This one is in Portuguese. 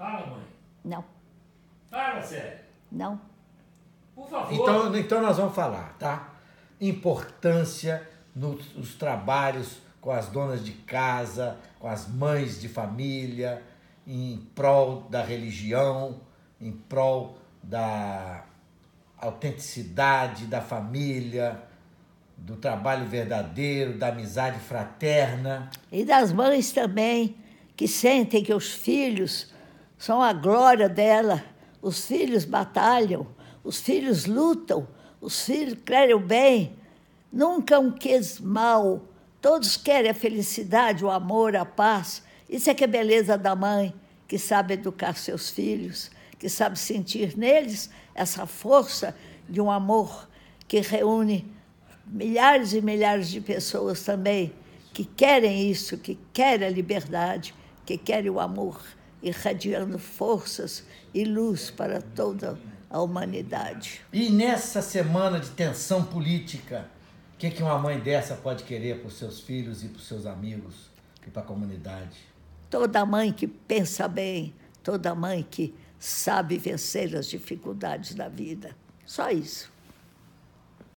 Fala, mãe. Não. Fala, Sérgio. Não. Por favor. Então, então nós vamos falar, tá? Importância nos, nos trabalhos com as donas de casa, com as mães de família, em prol da religião, em prol da autenticidade da família, do trabalho verdadeiro, da amizade fraterna. E das mães também, que sentem que os filhos são a glória dela. Os filhos batalham, os filhos lutam, os filhos querem o bem. Nunca um quis mal. Todos querem a felicidade, o amor, a paz. Isso é que é a beleza da mãe, que sabe educar seus filhos, que sabe sentir neles essa força de um amor que reúne milhares e milhares de pessoas também que querem isso, que querem a liberdade, que querem o amor irradiando forças e luz para toda a humanidade. E nessa semana de tensão política, o que, que uma mãe dessa pode querer para os seus filhos e para os seus amigos e para a comunidade? Toda mãe que pensa bem, toda mãe que sabe vencer as dificuldades da vida. Só isso.